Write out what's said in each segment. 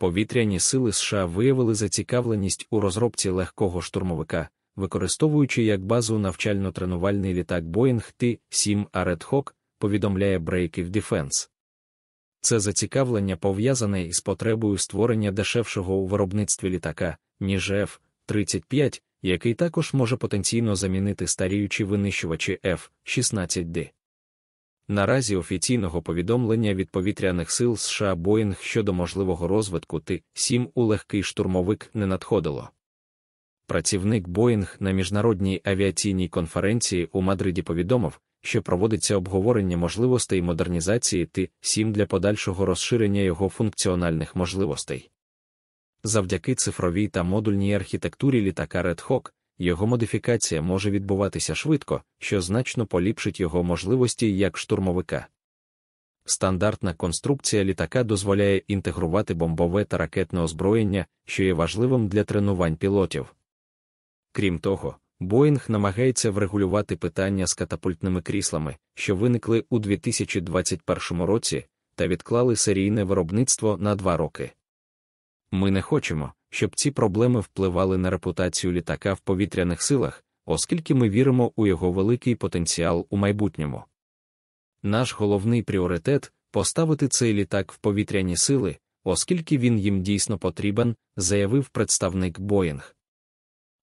повітряні сили США виявили зацікавленість у розробці легкого штурмовика, використовуючи як базу навчально-тренувальний літак Boeing T-7 а Red Hawk, повідомляє Breaking Defense. Це зацікавлення пов'язане із потребою створення дешевшого у виробництві літака, ніж F-35, який також може потенційно замінити старіючі винищувачі F-16D. Наразі офіційного повідомлення від повітряних сил США Боїнг щодо можливого розвитку Т-7 у легкий штурмовик не надходило. Працівник Боїнг на міжнародній авіаційній конференції у Мадриді повідомив, що проводиться обговорення можливостей модернізації Т-7 для подальшого розширення його функціональних можливостей. Завдяки цифровій та модульній архітектурі літака Red Hawk, його модифікація може відбуватися швидко, що значно поліпшить його можливості як штурмовика. Стандартна конструкція літака дозволяє інтегрувати бомбове та ракетне озброєння, що є важливим для тренувань пілотів. Крім того, Боїнг намагається врегулювати питання з катапультними кріслами, що виникли у 2021 році, та відклали серійне виробництво на два роки. Ми не хочемо, щоб ці проблеми впливали на репутацію літака в повітряних силах, оскільки ми віримо у його великий потенціал у майбутньому. Наш головний пріоритет поставити цей літак в повітряні сили, оскільки він їм дійсно потрібен, заявив представник Боїнг.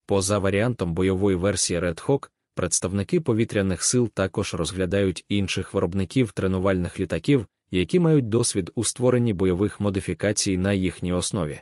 Поза варіантом бойової версії Red Hawk, представники повітряних сил також розглядають інших виробників тренувальних літаків, які мають досвід у створенні бойових модифікацій на їхній основі.